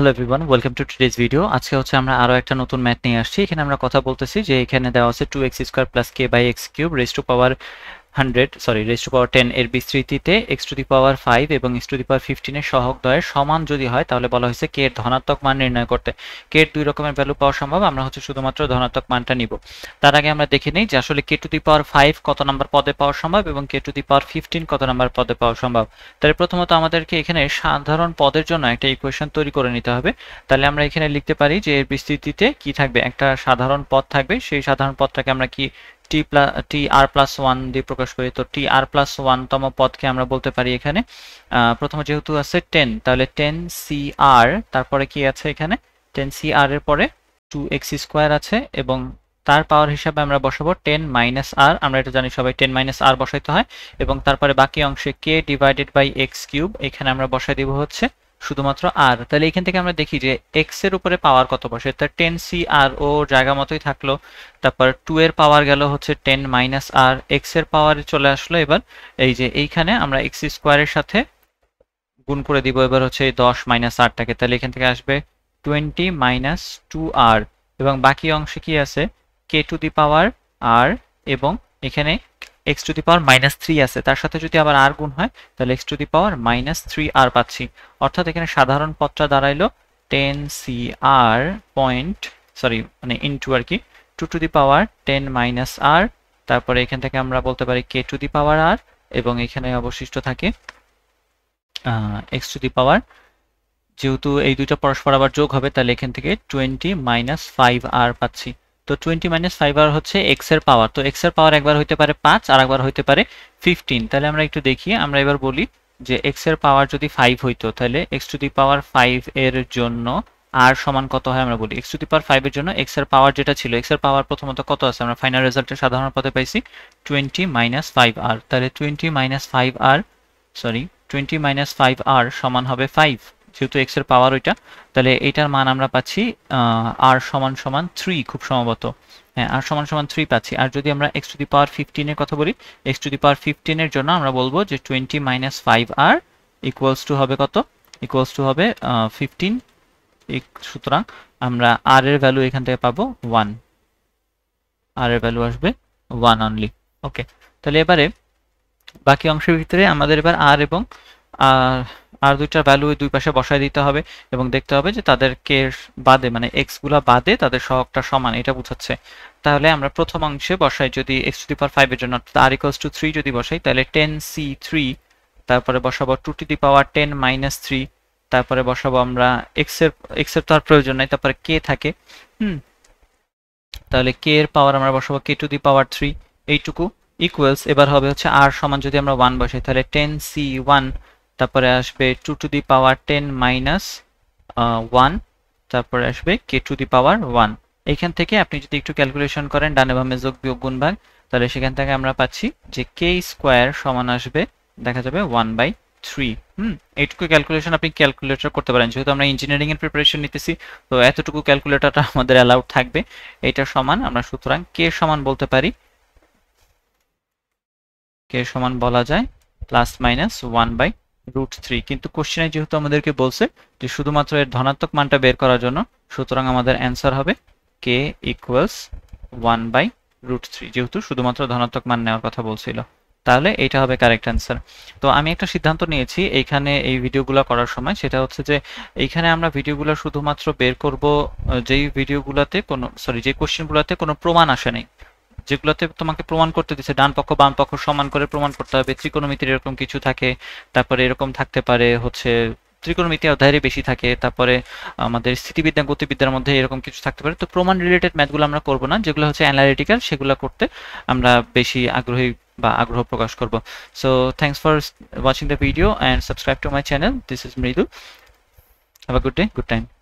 hello everyone welcome to today's video আজকে হচ্ছে আমরা আরও একটা নতুন ম্যাথ নিয়ে আসছি এখানে আমরা কথা বলতেছি যে এখানে দেওয়া আছে two x square plus k by x cube raise to power hundred sorry raise to power ten এর বিস্তৃতিতে x to the power five এবং এক্স টু দি পাওয়ার ফিফটিনের সহগ দয়ের সমান যদি হয় তাহলে বলা হয়েছে কে এর ধনাত্মক মান নির্ণয় করতে কে এর দুই রকমের ভ্যালু পাওয়া সম্ভব আমরা হচ্ছে শুধুমাত্র ধনাত্মক মানটা নিব তার আগে আমরা দেখে নিই যে আসলে k to the power five কত নাম্বার পদে পাওয়া সম্ভব এবং k to the power fifteen কত নাম্বার পদে পাওয়া সম্ভব তাহলে প্রথমত আমাদেরকে এখানে সাধারণ পদের জন্য একটা ইকুয়েশন তৈরি করে নিতে হবে তাহলে আমরা এখানে লিখতে পারি যে এর বিস্তৃতিতে কি থাকবে একটা সাধারণ পদ থাকবে সেই সাধারণ পদটাকে আমরা কি T plus T r plus one দিয়ে প্রকাশ করি তো টি আর প্লাস ওয়ানতম পদকে আমরা বলতে পারি এখানে প্রথমে যেহেতু আছে টেন তাহলে টেন সি আর তারপরে কি আছে এখানে টেন সি আর এর পরে টু এক্স স্কোয়ার আছে এবং তার পাওয়ার হিসাবে আমরা বসাবো টেন মাইনাস আর আমরা এটা জানি সবাই টেন মাইনাস আর বসাইতে হয় এবং তারপরে বাকি অংশে k divided by x cube এখানে আমরা বসাই দিব হচ্ছে শুধুমাত্র আর তাহলে এখান থেকে আমরা দেখি যে এক্স এর উপরে পাওয়ার কত বসে তার টেন সি আর ও জায়গা মতোই থাকলো তারপর টু এর পাওয়ার গেল হচ্ছে টেন মাইনাস আর এক্স এর পাওয়ারে চলে আসলো এবার এই যে এইখানে আমরা এক্স স্কোয়ারের সাথে গুণ করে দিব এবার হচ্ছে দশ মাইনাস আরটাকে তাহলে এখান থেকে আসবে টোয়েন্টি মাইনাস টু আর এবং বাকি অংশে কি আছে কে টু দি পাওয়ার আর এবং এখানে x to the power minus three আছে তার সাথে যদি আবার আর গুণ হয় তাহলে x to the power minus three r পাচ্ছি অর্থাৎ এখানে সাধারণ পথটা দাঁড়াইলো ten C r point sorry মানে ইনটু আর কি two to the power ten minus r তারপরে এখান থেকে আমরা বলতে পারি কে টু দি পাওয়ার আর এবং এখানে অবশিষ্ট থাকে এক্স টু দি পাওয়ার যেহেতু এই দুইটা পরস্পর আবার যোগ হবে তাহলে এখান থেকে টোয়েন্টি মাইনাস ফাইভ আর পাচ্ছি তো টোয়েন্টি মাইনাস ফাইভ আর হচ্ছে এক্সের পাওয়ার তো এক্স এর পাওয়ার একবার হইতে পারে পাঁচ আর একবার হইতে পারে ফিফটিন তাহলে আমরা একটু দেখি আমরা এবার বলি যে এক্সের পাওয়ার যদি ফাইভ হইতো তাহলে x to the power five এর জন্য আর সমান কত হয় আমরা বলি এক্স টু দি পাওয়ার ফাইভের জন্য এক্স এর পাওয়ার যেটা ছিল এক্স এর পাওয়ার প্রথমত কত আছে আমরা ফাইনাল রেজাল্টে সাধারণ পথে পাইছি টোয়েন্টি মাইনাস ফাইভ আর তাহলে twenty minus five r sorry twenty minus five r সমান হবে ফাইভ যেহেতু এক্স এর পাওয়ার ওইটা তাহলে এইটার মান আমরা পাচ্ছি আর সমান সমান থ্রি খুব সম্ভবত হ্যাঁ আর সমান সমান থ্রি পাচ্ছি আর যদি আমরা এক্স টু দি পাওয়ার ফিফটিনের কথা বলি এক্স টু দি পাওয়ার ফিফটিনের জন্য আমরা বলবো যে twenty minus five r equals to হবে কত ইকুয়ালস টু হবে ফিফটিন সুতরাং আমরা আর এর ভ্যালু এখান থেকে পাবো ওয়ান আর এর ভ্যালু আসবে ওয়ান অনলি ওকে তাহলে এবারে বাকি অংশের ভিতরে আমাদের এবার আর এবং আর আর দুইটার ভ্যালু ওই দুই পাশে বসায় দিতে হবে এবং দেখতে হবে যে তাদের কে বাদে মানে এক্সগুলা বাদে তাদের সহগটা সমান এটা বোঝাচ্ছে তাহলে আমরা প্রথম অংশে বসাই যদি এক্স টু দি পাওয়ার ফাইভের জন্য অর্থাৎ আর ইকোয়াস টু থ্রি যদি বসাই তাহলে টেন সি থ্রি তারপরে বসাবো two to the power ten minus three তারপরে বসাবো আমরা এক্সের এক্সের তো আর প্রয়োজন নাই তারপরে কে থাকে হুম তাহলে কে এর পাওয়ার আমরা বসাবো k to the power three এইটুকু ইকুয়ালস এবার হবে হচ্ছে আর সমান যদি আমরা ওয়ান বসাই তাহলে টেন সি ওয়ান তারপরে আসবে two to the power ten minus one তারপরে আসবে কে টু দি পাওয়ার ওয়ান এখান থেকে আপনি যদি একটু ক্যালকুলেশন করেন ডানে বামে যোগ বিয়োগ গুণ ভাগ তাহলে সেখান থেকে আমরা পাচ্ছি যে কে স্কোয়ার সমান আসবে দেখা যাবে ওয়ান বাই থ্রি হুম এইটুকু ক্যালকুলেশন আপনি ক্যালকুলেটর করতে পারেন যেহেতু আমরা ইঞ্জিনিয়ারিং এর প্রিপারেশন নিতেছি তো এতটুকু ক্যালকুলেটরটা আমাদের অ্যালাউড থাকবে এটা সমান আমরা সুতরাং কে সমান বলতে পারি কে সমান বলা যায় plus minus one by root three কিন্তু কোশ্চেনে যেহেতু আমাদেরকে বলছে যে শুধুমাত্র এর ধনাত্মক মানটা বের করার জন্য সুতরাং আমাদের অ্যান্সার হবে k equals one by root three যেহেতু শুধুমাত্র ধনাত্মক মান নেওয়ার কথা বলছিল তাহলে এটা হবে কারেক্ট অ্যান্সার তো আমি একটা সিদ্ধান্ত নিয়েছি এইখানে এই ভিডিওগুলো করার সময় সেটা হচ্ছে যে এইখানে আমরা ভিডিওগুলো শুধুমাত্র বের করব যেই ভিডিওগুলোতে কোনো সরি যে কোশ্চেনগুলোতে কোনো প্রমাণ আসে নাই যেগুলোতে তোমাকে প্রমাণ করতে দিচ্ছে ডান পক্ষ বাম পক্ষ সমান করে প্রমাণ করতে হবে ত্রিকোণমিতির এরকম কিছু থাকে তারপরে এরকম থাকতে পারে হচ্ছে ত্রিকোণমিতি অধ্যায়ে বেশি থাকে তারপরে আমাদের স্থিতিবিদ্যা গতিবিদ্যার মধ্যে এরকম কিছু থাকতে পারে তো প্রমাণ রিলেটেড ম্যাথগুলো আমরা করব না যেগুলো হচ্ছে অ্যানালিটিক্যাল সেগুলো করতে আমরা বেশি আগ্রহী বা আগ্রহ প্রকাশ করব so thanks for watching the video and subscribe to my channel this is Mridu have a good day good time